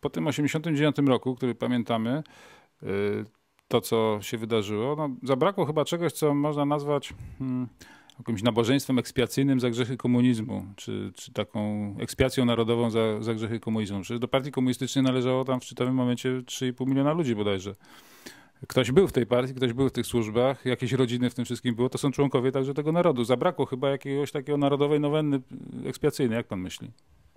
po tym 89 roku, który pamiętamy, y, to co się wydarzyło, no, zabrakło chyba czegoś, co można nazwać hmm, jakimś nabożeństwem ekspiacyjnym za grzechy komunizmu, czy, czy taką ekspiacją narodową za, za grzechy komunizmu. Przecież do partii komunistycznej należało tam w czytowym momencie 3,5 miliona ludzi bodajże. Ktoś był w tej partii, ktoś był w tych służbach, jakieś rodziny w tym wszystkim było, to są członkowie także tego narodu. Zabrakło chyba jakiegoś takiego narodowej nowenny ekspiacyjnej, jak pan myśli?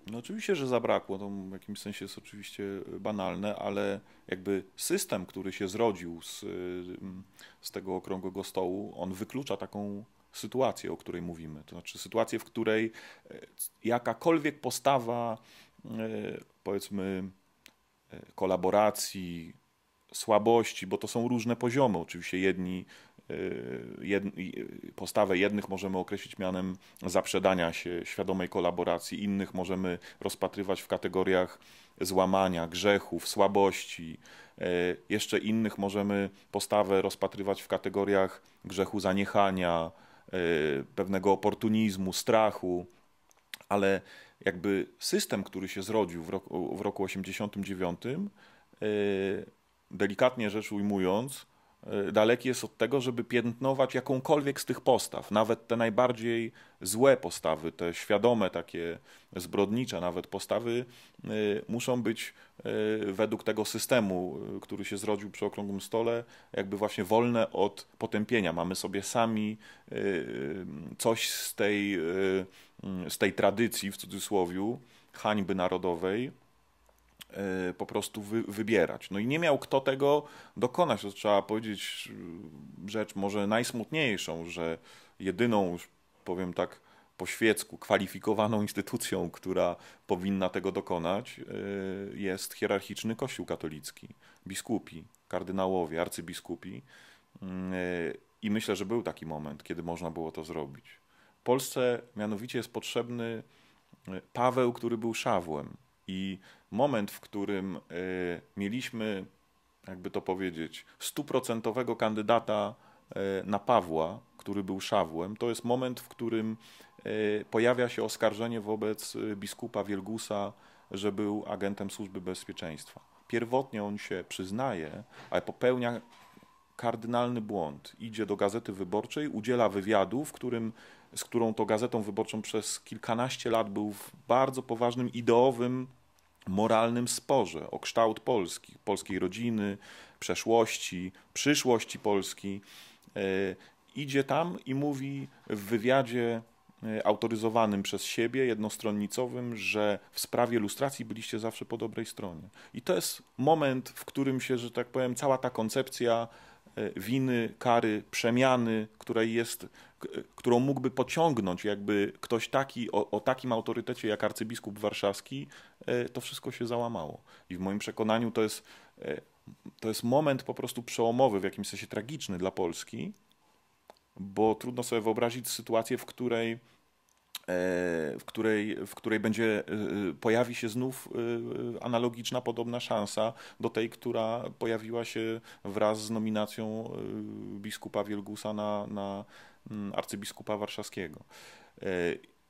No oczywiście, że zabrakło, to w jakimś sensie jest oczywiście e, banalne, ale jakby system, który się zrodził z, e, z tego okrągłego stołu, on wyklucza taką sytuację, o której mówimy. To znaczy sytuację, w której e, jakakolwiek postawa, powiedzmy, kolaboracji, słabości, bo to są różne poziomy. Oczywiście jedni Y, y, postawę jednych możemy określić mianem zaprzedania się świadomej kolaboracji, innych możemy rozpatrywać w kategoriach złamania, grzechów, słabości. E, jeszcze innych możemy postawę rozpatrywać w kategoriach grzechu zaniechania, e, pewnego oportunizmu, strachu, ale jakby system, który się zrodził w roku, w roku 89, e, delikatnie rzecz ujmując, E, daleki jest od tego, żeby piętnować jakąkolwiek z tych postaw, nawet te najbardziej złe postawy, te świadome, takie zbrodnicze nawet postawy, e, muszą być e, według tego systemu, który się zrodził przy okrągłym stole, jakby właśnie wolne od potępienia. Mamy sobie sami coś z tej, z tej tradycji, w cudzysłowie, hańby narodowej, Y, po prostu wy, wybierać. No i nie miał kto tego dokonać. To trzeba powiedzieć y, rzecz może najsmutniejszą, że jedyną, powiem tak po świecku, kwalifikowaną instytucją, która powinna tego dokonać, y, jest hierarchiczny Kościół katolicki, biskupi, kardynałowie, arcybiskupi. I myślę, że był taki moment, kiedy można było to zrobić. Polsce mianowicie jest potrzebny Paweł, który był Szawłem, i moment, w którym y, mieliśmy, jakby to powiedzieć, stuprocentowego kandydata y, na Pawła, który był Szawłem, to jest moment, w którym y, pojawia się oskarżenie wobec biskupa Wielgusa, że był agentem służby bezpieczeństwa. Pierwotnie on się przyznaje, ale popełnia kardynalny błąd. Idzie do gazety wyborczej, udziela wywiadu, w którym, z którą to gazetą wyborczą przez kilkanaście lat był w bardzo poważnym ideowym moralnym sporze o kształt Polski, polskiej rodziny, przeszłości, przyszłości Polski. E, idzie tam i mówi w wywiadzie e, autoryzowanym przez siebie, jednostronnicowym, że w sprawie lustracji byliście zawsze po dobrej stronie. I to jest moment, w którym się, że tak powiem, cała ta koncepcja E, winy, kary, przemiany, której jest, którą mógłby pociągnąć jakby ktoś taki o, o takim autorytecie jak arcybiskup warszawski, e, to wszystko się załamało. I w moim przekonaniu to jest, e, to jest moment po prostu przełomowy, w jakimś sensie tragiczny dla Polski, bo trudno sobie wyobrazić sytuację, w której E, w której, w której będzie, e, e, pojawi się znów analogiczna, podobna szansa do tej, która pojawiła się wraz z nominacją biskupa Wielgusa na, na mm, arcybiskupa warszawskiego.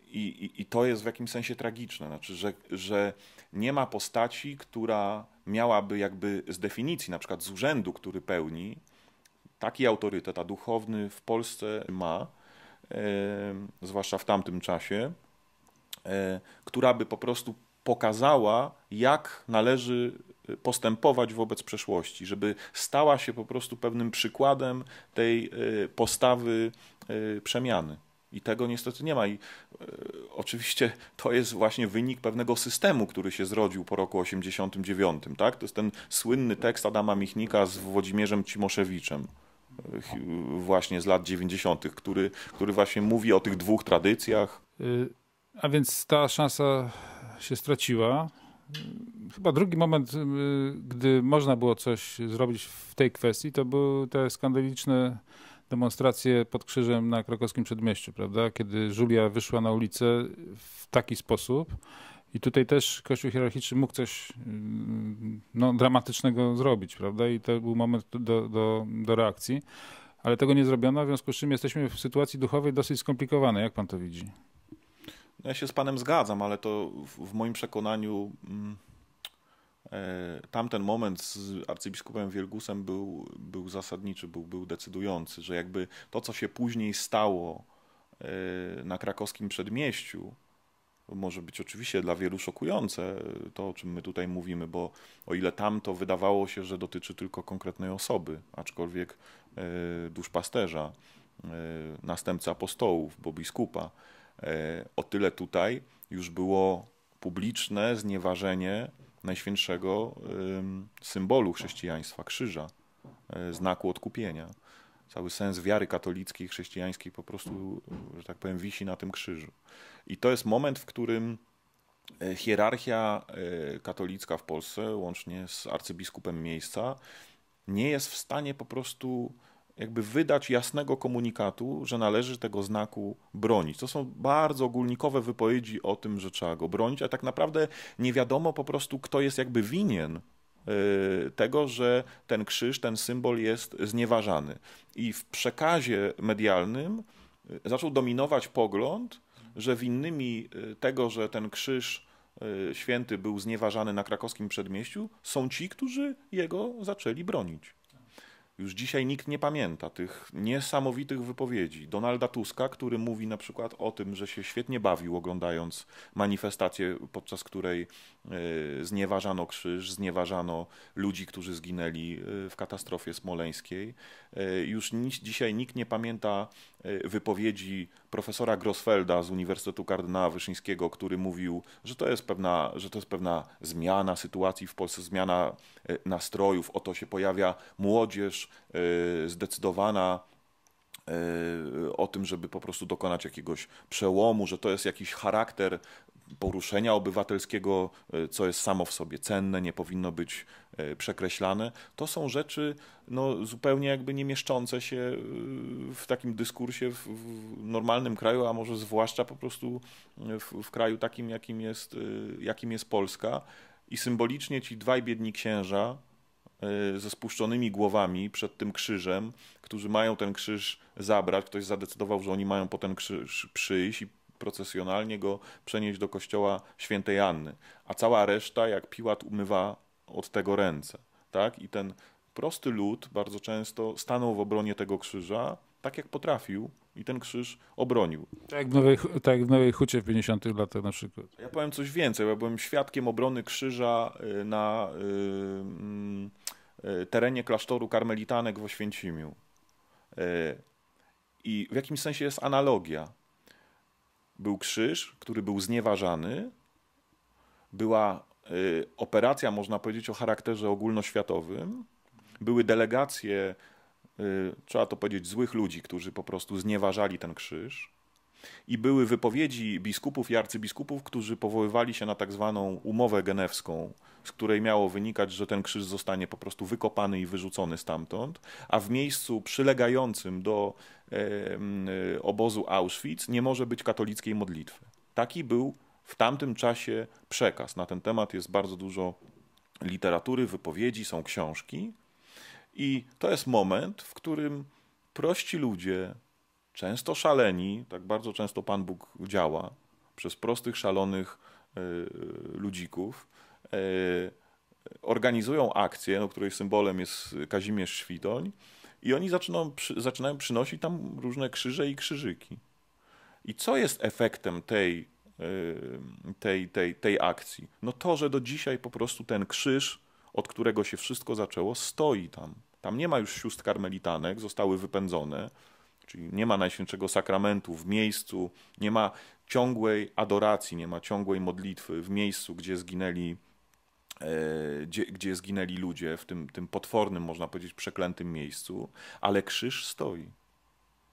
I, i, I to jest w jakimś sensie tragiczne, znaczy, że, że nie ma postaci, która miałaby jakby z definicji, na przykład z urzędu, który pełni, taki autorytet, a duchowny w Polsce ma, E, zwłaszcza w tamtym czasie, e, która by po prostu pokazała, jak należy postępować wobec przeszłości, żeby stała się po prostu pewnym przykładem tej e, postawy przemiany. I tego niestety nie ma. I oczywiście to jest właśnie wynik pewnego systemu, który się zrodził po roku 89. Tak? To jest ten słynny tekst Adama Michnika z Włodzimierzem Cimoszewiczem właśnie z lat 90., który, który właśnie mówi o tych dwóch tradycjach. Y, a więc ta szansa się straciła. Chyba drugi moment, y, gdy można było coś zrobić w tej kwestii, to były te skandaliczne demonstracje pod krzyżem na krakowskim przedmieściu, prawda? Kiedy Julia wyszła na ulicę w taki sposób, i tutaj też Kościół hierarchiczny mógł coś mm, no, dramatycznego zrobić, prawda? I to był moment do, do, do reakcji, ale tego nie zrobiono, w związku z czym jesteśmy w sytuacji duchowej dosyć skomplikowanej. Jak pan to widzi? No, ja się z panem zgadzam, ale to w moim przekonaniu mm, e, tamten moment z arcybiskupem Wielgusem był, był zasadniczy, był, był decydujący, że jakby to, co się później stało e, na krakowskim przedmieściu, może być oczywiście dla wielu szokujące e, to, o czym my tutaj mówimy, bo o ile tam to wydawało się, że dotyczy tylko konkretnej osoby, aczkolwiek e, duszpasterza, e, następcy apostołów, bo biskupa, o tyle tutaj już było publiczne znieważenie najświętszego symbolu chrześcijaństwa, krzyża, znaku odkupienia. Cały sens wiary katolickiej, chrześcijańskiej po prostu, że tak powiem, wisi na tym krzyżu. I to jest moment, w którym e, hierarchia e, katolicka w Polsce, łącznie z arcybiskupem miejsca, nie jest w stanie po prostu jakby wydać jasnego komunikatu, że należy tego znaku bronić. To są bardzo ogólnikowe wypowiedzi o tym, że trzeba go bronić, a tak naprawdę nie wiadomo po prostu, kto jest jakby winien Y, tego, że ten krzyż, ten symbol jest znieważany. I w przekazie medialnym y, zaczął dominować pogląd, że winnymi y, tego, że ten krzyż święty był znieważany na krakowskim przedmieściu, są ci, którzy jego zaczęli bronić. Już dzisiaj nikt nie pamięta tych niesamowitych wypowiedzi Donalda Tuska, który mówi na przykład o tym, że się świetnie bawił oglądając manifestację, podczas której e, znieważano krzyż, znieważano ludzi, którzy zginęli e, w katastrofie smoleńskiej. E, już dzisiaj nikt nie pamięta E, wypowiedzi profesora Grossfelda z Uniwersytetu Kardynała Wyszyńskiego, który mówił, że to jest pewna, że to jest pewna zmiana sytuacji w Polsce, zmiana e, nastrojów. Oto się pojawia młodzież e, zdecydowana o tym, żeby po prostu dokonać jakiegoś przełomu, że to jest jakiś charakter poruszenia obywatelskiego, e, co jest samo w sobie cenne, nie powinno być e, przekreślane, to są rzeczy no, zupełnie jakby nie mieszczące się e, w takim dyskursie w, w normalnym kraju, a może zwłaszcza po prostu w, w kraju takim, jakim jest, jakim jest Polska. I symbolicznie ci dwaj biedni księża, ze spuszczonymi głowami przed tym krzyżem, którzy mają ten krzyż zabrać. Ktoś zadecydował, że oni mają po ten krzyż przyjść i procesjonalnie go przenieść do kościoła świętej Anny, a cała reszta, jak Piłat, umywa od tego ręce. Tak? I ten prosty lud bardzo często stanął w obronie tego krzyża, tak jak potrafił, i ten krzyż obronił. Tak jak w Nowej, tak jak w Nowej Hucie w 50 latach na przykład. Ja powiem coś więcej. Ja byłem świadkiem obrony krzyża y, na y, mm, y, terenie klasztoru karmelitanek w Oświęcimiu. Y, I w jakimś sensie jest analogia. Był krzyż, który był znieważany, była y, operacja, można powiedzieć, o charakterze ogólnoświatowym, były delegacje, y, trzeba to powiedzieć, złych ludzi, którzy po prostu znieważali ten krzyż. I były wypowiedzi biskupów i arcybiskupów, którzy powoływali się na tak zwaną umowę genewską, z której miało wynikać, że ten krzyż zostanie po prostu wykopany i wyrzucony stamtąd, a w miejscu przylegającym do e, e, obozu Auschwitz nie może być katolickiej modlitwy. Taki był w tamtym czasie przekaz. Na ten temat jest bardzo dużo literatury, wypowiedzi, są książki. I to jest moment, w którym prości ludzie, często szaleni, tak bardzo często Pan Bóg działa przez prostych, szalonych e, ludzików, e, organizują akcję, no, której symbolem jest Kazimierz Świdoń i oni zaczynają, zaczynają przynosić tam różne krzyże i krzyżyki. I co jest efektem tej, e, tej, tej, tej akcji? No to, że do dzisiaj po prostu ten krzyż, od którego się wszystko zaczęło, stoi tam. Tam nie ma już sióstr karmelitanek, zostały wypędzone Czyli nie ma Najświętszego Sakramentu w miejscu, nie ma ciągłej adoracji, nie ma ciągłej modlitwy w miejscu, gdzie zginęli, e, gdzie, gdzie zginęli ludzie, w tym, tym potwornym, można powiedzieć, przeklętym miejscu, ale krzyż stoi.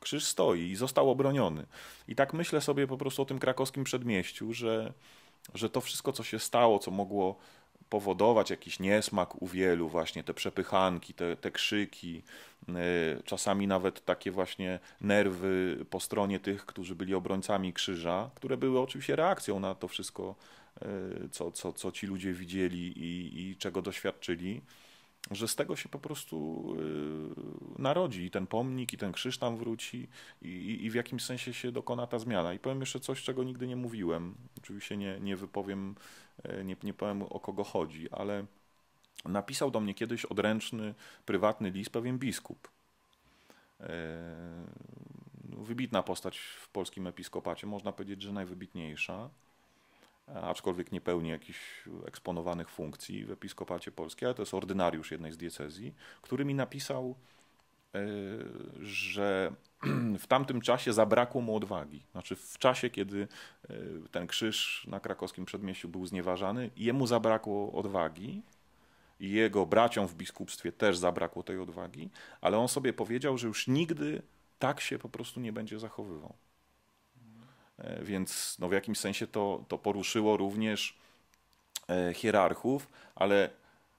Krzyż stoi i został obroniony. I tak myślę sobie po prostu o tym krakowskim przedmieściu, że, że to wszystko, co się stało, co mogło powodować jakiś niesmak u wielu, właśnie te przepychanki, te, te krzyki, y, czasami nawet takie właśnie nerwy po stronie tych, którzy byli obrońcami krzyża, które były oczywiście reakcją na to wszystko, y, co, co, co ci ludzie widzieli i, i czego doświadczyli że z tego się po prostu y, narodzi i ten pomnik, i ten krzyż tam wróci, i, i w jakimś sensie się dokona ta zmiana. I powiem jeszcze coś, czego nigdy nie mówiłem. Oczywiście nie, nie wypowiem, e, nie, nie powiem o kogo chodzi, ale napisał do mnie kiedyś odręczny, prywatny list pewien biskup. E, no, wybitna postać w polskim episkopacie, można powiedzieć, że najwybitniejsza aczkolwiek nie pełni jakichś eksponowanych funkcji w Episkopacie Polskim, ale to jest ordynariusz jednej z diecezji, który mi napisał, e, że w tamtym czasie zabrakło mu odwagi. Znaczy, w czasie, kiedy e, ten krzyż na krakowskim przedmieściu był znieważany, jemu zabrakło odwagi. i Jego braciom w biskupstwie też zabrakło tej odwagi, ale on sobie powiedział, że już nigdy tak się po prostu nie będzie zachowywał. E, więc no, w jakimś sensie to, to poruszyło również e, hierarchów, ale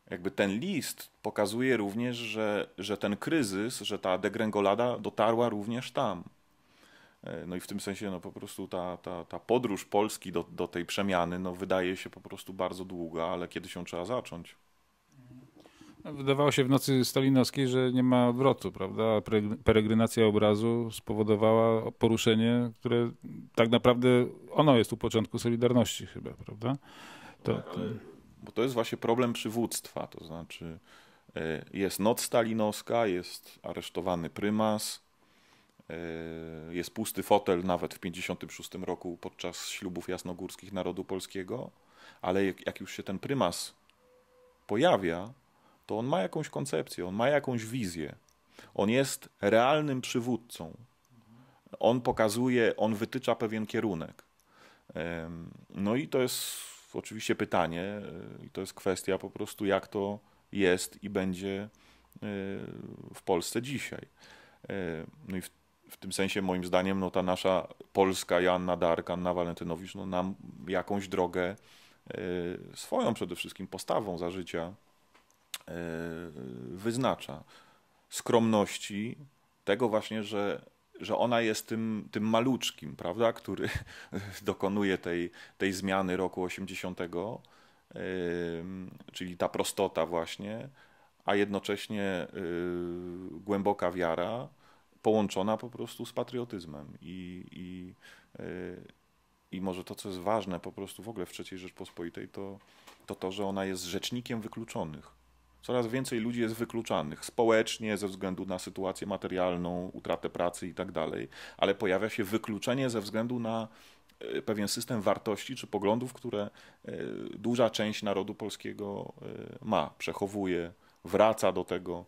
jakby ten list pokazuje również, że, że ten kryzys, że ta degrengolada dotarła również tam. E, no i w tym sensie no, po prostu ta, ta, ta podróż Polski do, do tej przemiany no, wydaje się po prostu bardzo długa, ale kiedy się trzeba zacząć. Wydawało się w nocy stalinowskiej, że nie ma odwrotu, prawda? Peregrynacja obrazu spowodowała poruszenie, które tak naprawdę ono jest u początku Solidarności chyba, prawda? To, tak, ale, bo to jest właśnie problem przywództwa, to znaczy e, jest noc stalinowska, jest aresztowany prymas, e, jest pusty fotel nawet w 1956 roku podczas ślubów jasnogórskich narodu polskiego, ale jak, jak już się ten prymas pojawia, to on ma jakąś koncepcję, on ma jakąś wizję. On jest realnym przywódcą. On pokazuje, on wytycza pewien kierunek. No i to jest oczywiście pytanie, e, i to jest kwestia po prostu, jak to jest i będzie e, w Polsce dzisiaj. E, no i w, w tym sensie, moim zdaniem, no ta nasza Polska, Janna Dark, Anna Walentynowicz, no nam jakąś drogę swoją przede wszystkim postawą za życia Yy, wyznacza. Skromności, tego właśnie, że, że ona jest tym, tym maluczkim, prawda, który dokonuje tej, tej zmiany roku 80, yy, czyli ta prostota właśnie, a jednocześnie yy, głęboka wiara połączona po prostu z patriotyzmem i, i i może to, co jest ważne po prostu w ogóle w III Rzeczpospolitej, to to, to że ona jest rzecznikiem wykluczonych coraz więcej ludzi jest wykluczanych społecznie ze względu na sytuację materialną, utratę pracy i tak dalej, ale pojawia się wykluczenie ze względu na e, pewien system wartości czy poglądów, które e, duża część narodu polskiego e, ma, przechowuje, wraca do tego.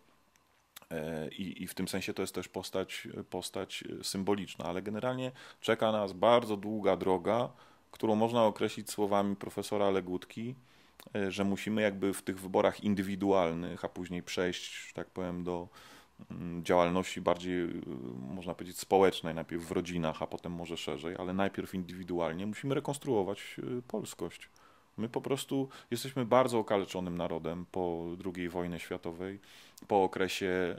I, I, w tym sensie to jest też postać, postać symboliczna, ale generalnie czeka nas bardzo długa droga, którą można określić słowami profesora Legutki E, że musimy jakby w tych wyborach indywidualnych, a później przejść, tak powiem, do mm, działalności bardziej, e, można powiedzieć, społecznej, najpierw w rodzinach, a potem może szerzej, ale najpierw indywidualnie musimy rekonstruować e, polskość. My po prostu jesteśmy bardzo okaleczonym narodem po II wojnie światowej, po okresie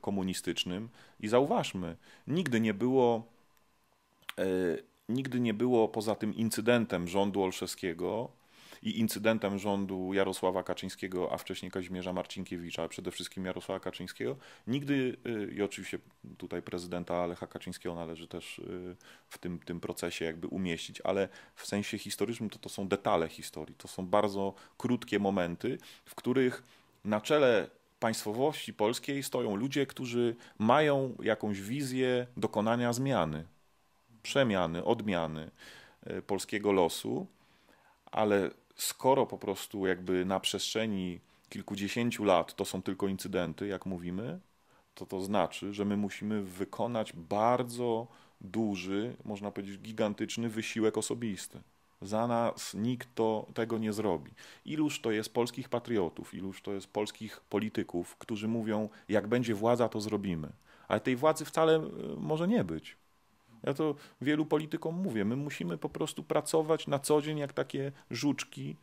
komunistycznym i zauważmy, nigdy nie było nigdy nie było poza tym incydentem rządu olszewskiego i incydentem rządu Jarosława Kaczyńskiego, a wcześniej Kazimierza Marcinkiewicza, a przede wszystkim Jarosława Kaczyńskiego, nigdy y, i oczywiście tutaj prezydenta Alecha Kaczyńskiego należy też y, w tym, tym procesie jakby umieścić, ale w sensie historycznym to, to są detale historii, to są bardzo krótkie momenty, w których na czele państwowości polskiej stoją ludzie, którzy mają jakąś wizję dokonania zmiany, przemiany, odmiany y, polskiego losu, ale skoro po prostu jakby na przestrzeni kilkudziesięciu lat to są tylko incydenty, jak mówimy, to to znaczy, że my musimy wykonać bardzo duży, można powiedzieć gigantyczny wysiłek osobisty. Za nas nikt to, tego nie zrobi. Iluż to jest polskich patriotów, iluż to jest polskich polityków, którzy mówią, jak będzie władza, to zrobimy. Ale tej władzy wcale e, może nie być. Ja to wielu politykom mówię. My musimy po prostu pracować na co dzień jak takie żuczki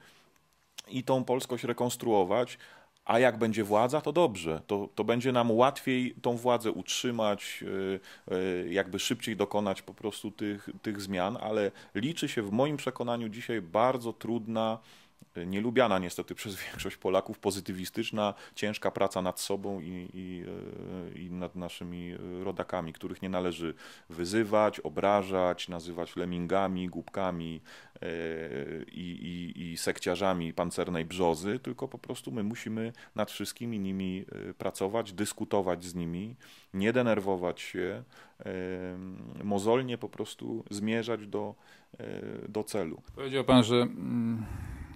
i tą polskość rekonstruować. A jak będzie władza, to dobrze. To, to będzie nam łatwiej tą władzę utrzymać, e, e, jakby szybciej dokonać po prostu tych, tych zmian, ale liczy się w moim przekonaniu dzisiaj bardzo trudna nielubiana niestety przez większość Polaków, pozytywistyczna, ciężka praca nad sobą i, i, e, i, nad naszymi rodakami, których nie należy wyzywać, obrażać, nazywać lemingami, głupkami e, i, i, i sekciarzami pancernej brzozy, tylko po prostu my musimy nad wszystkimi nimi e, pracować, dyskutować z nimi, nie denerwować się, mozolnie po prostu zmierzać do, do celu. Powiedział Pan, że mm,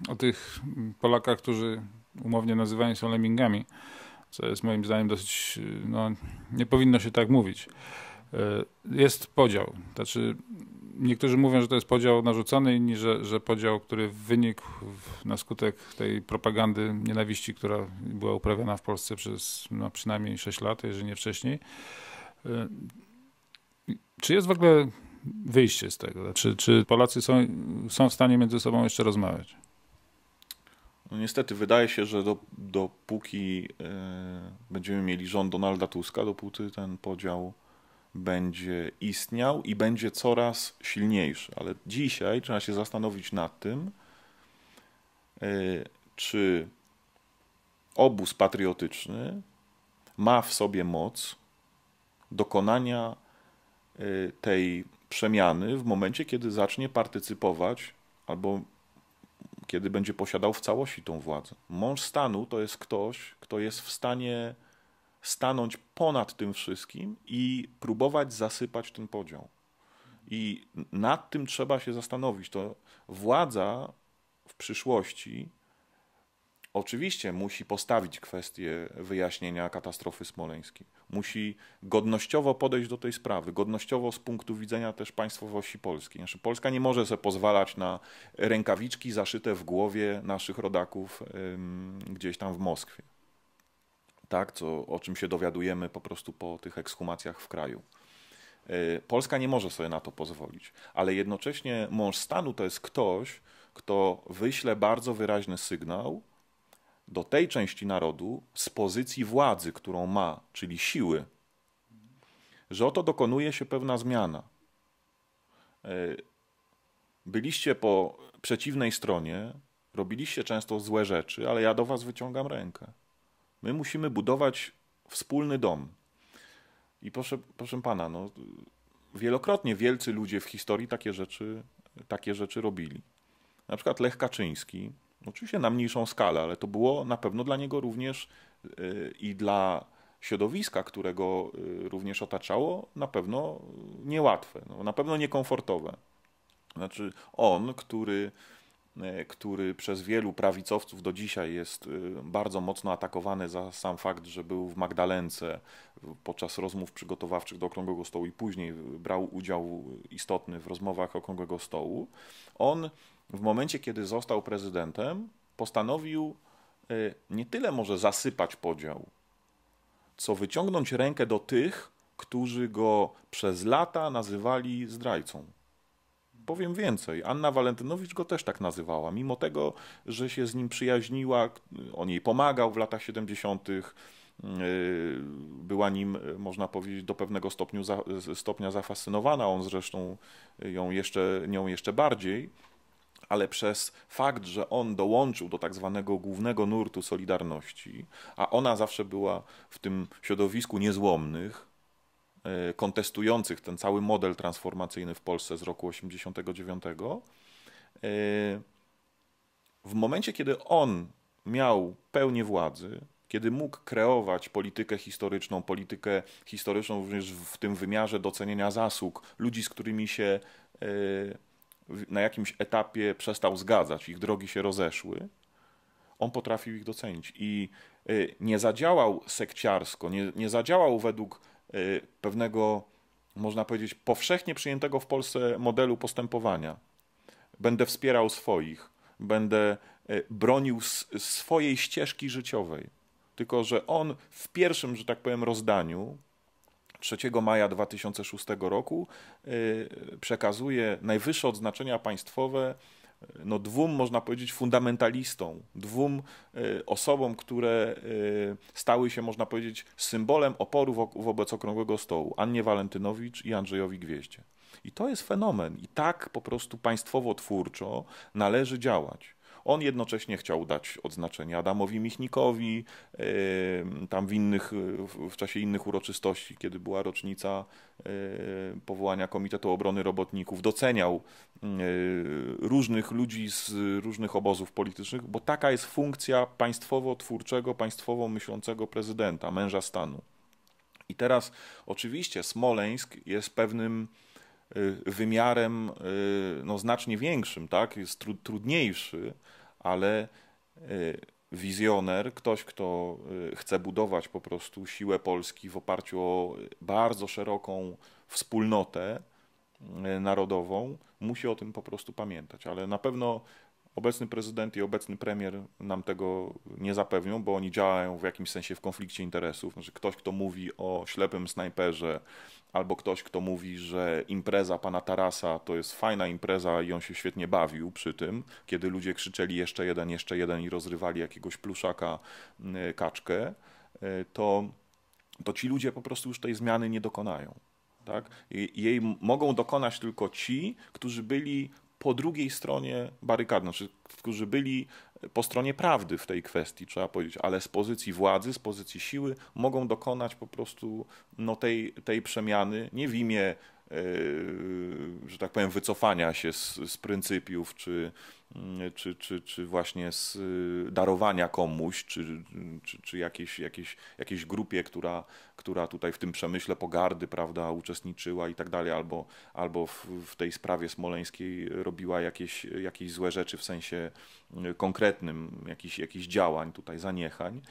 o tych Polakach, którzy umownie nazywani są lemingami, co jest moim zdaniem dosyć, no, nie powinno się tak mówić. E, jest podział. Znaczy, niektórzy mówią, że to jest podział narzucony, inni, że, że podział, który wynikł na skutek tej propagandy nienawiści, która była uprawiana w Polsce przez no, przynajmniej 6 lat, jeżeli nie wcześniej. E, czy jest w ogóle wyjście z tego? Czy, znaczy, czy Polacy są, są w stanie między sobą jeszcze rozmawiać? No niestety wydaje się, że do, dopóki e, będziemy mieli rząd Donalda Tuska, dopóty ten podział będzie istniał i będzie coraz silniejszy. Ale dzisiaj trzeba się zastanowić nad tym, e, czy obóz patriotyczny ma w sobie moc dokonania e, tej przemiany w momencie, kiedy zacznie partycypować albo kiedy będzie posiadał w całości tą władzę. Mąż stanu to jest ktoś, kto jest w stanie stanąć ponad tym wszystkim i próbować zasypać ten podział. I nad tym trzeba się zastanowić. To władza w przyszłości oczywiście musi postawić kwestię wyjaśnienia katastrofy smoleńskiej. Musi godnościowo podejść do tej sprawy, godnościowo z punktu widzenia też państwowości Polski. Znaczy, Polska nie może sobie pozwalać na rękawiczki zaszyte w głowie naszych rodaków ym, gdzieś tam w Moskwie. Tak, co, o czym się dowiadujemy po prostu po tych ekshumacjach w kraju. Yy, Polska nie może sobie na to pozwolić, ale jednocześnie mąż stanu to jest ktoś, kto wyśle bardzo wyraźny sygnał, do tej części narodu z pozycji władzy, którą ma, czyli siły, że oto dokonuje się pewna zmiana. E, byliście po przeciwnej stronie, robiliście często złe rzeczy, ale ja do was wyciągam rękę. My musimy budować wspólny dom. I proszę, proszę pana, no, wielokrotnie wielcy ludzie w historii takie rzeczy, takie rzeczy robili. Na przykład Lech Kaczyński Oczywiście na mniejszą skalę, ale to było na pewno dla niego również y, i dla środowiska, którego y, również otaczało, na pewno niełatwe, no, na pewno niekomfortowe. Znaczy on, który, y, który przez wielu prawicowców do dzisiaj jest bardzo mocno atakowany za sam fakt, że był w Magdalence podczas rozmów przygotowawczych do Okrągłego Stołu i później brał udział istotny w rozmowach Okrągłego Stołu, on w momencie, kiedy został prezydentem, postanowił y, nie tyle może zasypać podział, co wyciągnąć rękę do tych, którzy go przez lata nazywali zdrajcą. Powiem więcej, Anna Walentynowicz go też tak nazywała, mimo tego, że się z nim przyjaźniła, on jej pomagał w latach 70., y, była nim, można powiedzieć, do pewnego stopnia zafascynowana, on zresztą ją jeszcze, nią jeszcze bardziej ale przez fakt, że on dołączył do tak zwanego głównego nurtu Solidarności, a ona zawsze była w tym środowisku niezłomnych, e, kontestujących ten cały model transformacyjny w Polsce z roku 89. E, w momencie, kiedy on miał pełnię władzy, kiedy mógł kreować politykę historyczną, politykę historyczną również w tym wymiarze docenienia zasług ludzi, z którymi się e, na jakimś etapie przestał zgadzać, ich drogi się rozeszły, on potrafił ich docenić. I y, nie zadziałał sekciarsko, nie, nie zadziałał według y, pewnego, można powiedzieć, powszechnie przyjętego w Polsce modelu postępowania. Będę wspierał swoich, będę y, bronił swojej ścieżki życiowej. Tylko, że on w pierwszym, że tak powiem, rozdaniu 3 maja 2006 roku y, przekazuje najwyższe odznaczenia państwowe y, no, dwóm, można powiedzieć, fundamentalistom, dwóm y, osobom, które stały się, można powiedzieć, symbolem oporu wobec Okrągłego Stołu, Annie Walentynowicz i Andrzejowi Gwieździe. I to jest fenomen. I tak po prostu państwowo-twórczo należy działać. On jednocześnie chciał dać odznaczenie Adamowi Michnikowi, tam w innych, w czasie innych uroczystości, kiedy była rocznica e, powołania Komitetu Obrony Robotników, doceniał mm, e, różnych ludzi z różnych obozów politycznych, bo taka jest funkcja państwowo-twórczego, państwowo-myślącego prezydenta, męża stanu. I teraz oczywiście Smoleńsk jest pewnym Y, wymiarem y, no, znacznie większym, tak? jest tru, trudniejszy, ale y, wizjoner, ktoś, kto chce budować po prostu siłę Polski w oparciu o bardzo szeroką wspólnotę narodową, musi o tym po prostu pamiętać. Ale na pewno Obecny prezydent i obecny premier nam tego nie zapewnią, bo oni działają w jakimś sensie w konflikcie interesów. Znaczy ktoś, kto mówi o ślepym snajperze, albo ktoś, kto mówi, że impreza pana Tarasa to jest fajna impreza i on się świetnie bawił przy tym, kiedy ludzie krzyczeli jeszcze jeden, jeszcze jeden i rozrywali jakiegoś pluszaka mm, kaczkę, e, to, to ci ludzie po prostu już tej zmiany nie dokonają. Tak? Jej mogą dokonać tylko ci, którzy byli po drugiej stronie barykady, znaczy, którzy byli po stronie prawdy w tej kwestii, trzeba powiedzieć, ale z pozycji władzy, z pozycji siły mogą dokonać po prostu no, tej, tej przemiany nie w imię E, że tak powiem, wycofania się z, z pryncypiów, czy, mm, czy, czy, czy właśnie z e, darowania komuś, czy, czy, czy jakiejś, jakiejś, jakiejś grupie, która, która tutaj w tym przemyśle pogardy prawda, uczestniczyła i tak dalej, albo, albo w, w tej sprawie smoleńskiej robiła jakieś, jakieś złe rzeczy w sensie e, konkretnym, jakichś jakiś działań, tutaj zaniechań,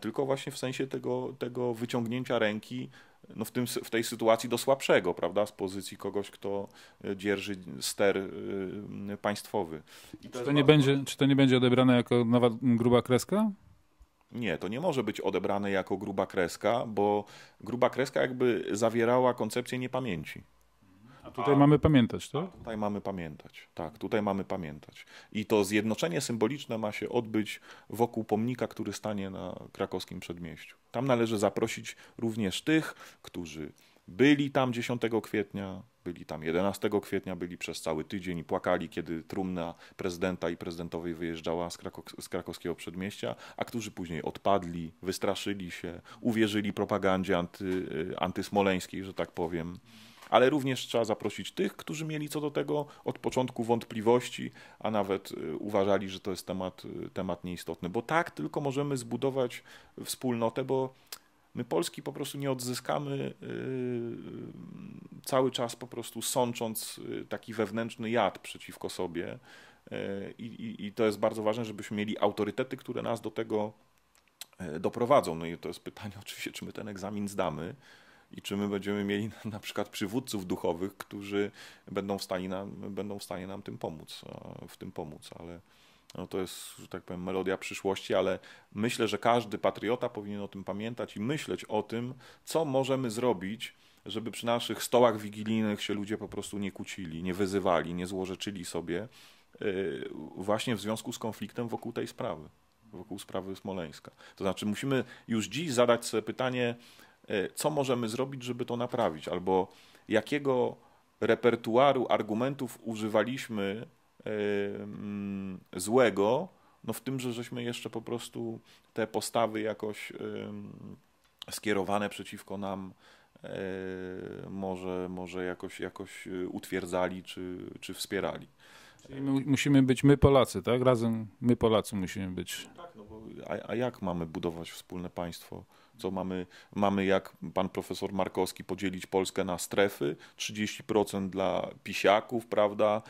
tylko właśnie w sensie tego, tego wyciągnięcia ręki no w, tym, w tej sytuacji do słabszego, prawda, z pozycji kogoś, kto e, dzierży ster e, państwowy. I czy, to nie będzie, czy to nie będzie odebrane jako nowa gruba kreska? Nie, to nie może być odebrane jako gruba kreska, bo gruba kreska jakby zawierała koncepcję niepamięci tutaj A, mamy pamiętać, tak? Tutaj mamy pamiętać, tak, tutaj mamy pamiętać. I to zjednoczenie symboliczne ma się odbyć wokół pomnika, który stanie na krakowskim przedmieściu. Tam należy zaprosić również tych, którzy byli tam 10 kwietnia, byli tam 11 kwietnia, byli przez cały tydzień i płakali, kiedy trumna prezydenta i prezydentowej wyjeżdżała z, z, krakowskiego przedmieścia, a którzy później odpadli, wystraszyli się, uwierzyli propagandzie anty, y, antysmoleńskiej, że tak powiem ale również trzeba zaprosić tych, którzy mieli co do tego od początku wątpliwości, a nawet y, uważali, że to jest temat, y, temat nieistotny, bo tak tylko możemy zbudować wspólnotę, bo my Polski po prostu nie odzyskamy y, cały czas po prostu sącząc taki wewnętrzny jad przeciwko sobie. I, i, I, to jest bardzo ważne, żebyśmy mieli autorytety, które nas do tego doprowadzą. No i to jest pytanie oczywiście, czy my ten egzamin zdamy, i czy my będziemy mieli na przykład przywódców duchowych, którzy będą w stanie nam, będą w stanie nam tym pomóc, e, w tym pomóc, ale no to jest, że tak powiem, melodia przyszłości, ale myślę, że każdy patriota powinien o tym pamiętać i myśleć o tym, co możemy zrobić, żeby przy naszych stołach wigilijnych się ludzie po prostu nie kłócili, nie wyzywali, nie złorzeczyli sobie, e, właśnie w związku z konfliktem wokół tej sprawy, wokół sprawy smoleńska. To znaczy, musimy już dziś zadać sobie pytanie, E, co możemy zrobić, żeby to naprawić, albo jakiego repertuaru argumentów używaliśmy e, mm, złego, no w tym, że żeśmy jeszcze po prostu te postawy jakoś e, mm, skierowane przeciwko nam może, może jakoś, jakoś utwierdzali czy, czy wspierali. Czyli musimy być my Polacy, tak? Razem my Polacy musimy być. Tak, no bo a, a jak mamy budować wspólne państwo? co mamy, mamy jak pan profesor Markowski podzielić Polskę na strefy, 30% dla pisiaków, prawda,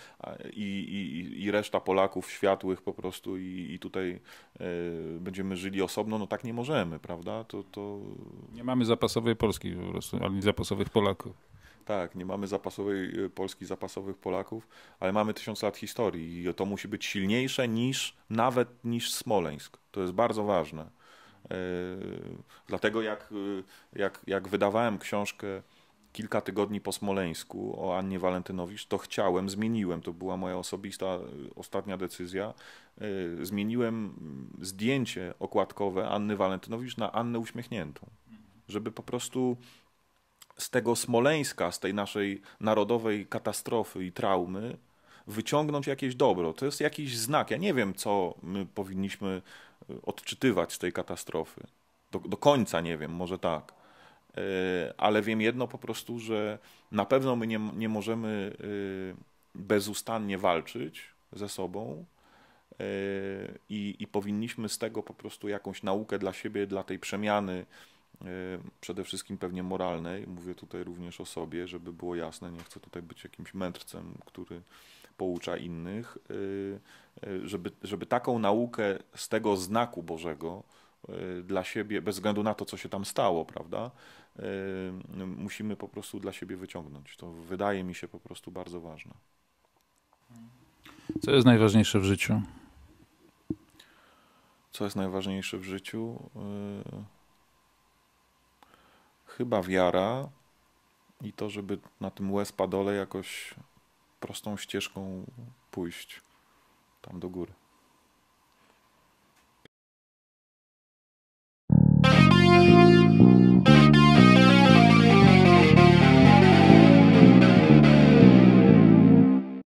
i, i, i reszta Polaków światłych po prostu i, i tutaj y, będziemy żyli osobno, no tak nie możemy, prawda, to, to... Nie mamy zapasowej Polski po prostu, ani zapasowych Polaków. Tak, nie mamy zapasowej e, Polski, zapasowych Polaków, ale mamy tysiąc lat historii i to musi być silniejsze niż nawet niż Smoleńsk. To jest bardzo ważne. E, dlatego jak, e, jak, jak wydawałem książkę kilka tygodni po Smoleńsku o Annie Walentynowicz, to chciałem, zmieniłem, to była moja osobista e, ostatnia decyzja, zmieniłem zdjęcie okładkowe Anny Walentynowicz na Annę Uśmiechniętą, żeby po prostu z tego Smoleńska, z tej naszej narodowej katastrofy i traumy wyciągnąć jakieś dobro. To jest jakiś znak. Ja nie wiem, co my powinniśmy odczytywać z tej katastrofy. Do, do końca nie wiem, może tak. E, ale wiem jedno po prostu, że na pewno my nie, nie możemy e, bezustannie walczyć ze sobą e, i, i powinniśmy z tego po prostu jakąś naukę dla siebie, dla tej przemiany, przede wszystkim pewnie moralnej. Mówię tutaj również o sobie, żeby było jasne, nie chcę tutaj być jakimś mędrcem, który poucza innych, y, y, żeby, żeby taką naukę z tego znaku Bożego y, dla siebie, bez względu na to, co się tam stało, prawda, musimy po prostu dla siebie wyciągnąć. To wydaje mi się po prostu bardzo ważne. Co jest najważniejsze w życiu? Co jest najważniejsze w życiu? Chyba wiara i to, żeby na tym łez padole jakoś prostą ścieżką pójść tam do góry.